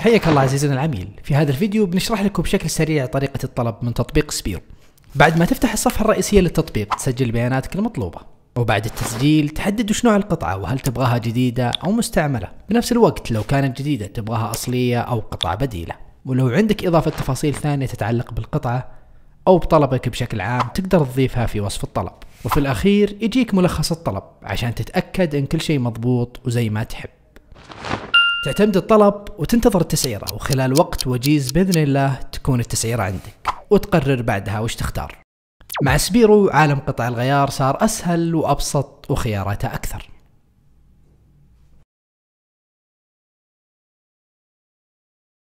حياك الله عزيزنا العميل في هذا الفيديو بنشرح لكم بشكل سريع طريقة الطلب من تطبيق سبيرو بعد ما تفتح الصفحة الرئيسية للتطبيق تسجل بياناتك المطلوبة وبعد التسجيل تحدد وش نوع القطعة وهل تبغاها جديدة أو مستعملة بنفس الوقت لو كانت جديدة تبغاها أصلية أو قطعة بديلة ولو عندك إضافة تفاصيل ثانية تتعلق بالقطعة أو بطلبك بشكل عام تقدر تضيفها في وصف الطلب وفي الأخير يجيك ملخص الطلب عشان تتأكد إن كل شيء مضبوط وزي ما تحب تعتمد الطلب وتنتظر التسعيرة وخلال وقت وجيز بإذن الله تكون التسعيرة عندك وتقرر بعدها وش تختار مع سبيرو عالم قطع الغيار صار أسهل وأبسط وخياراته أكثر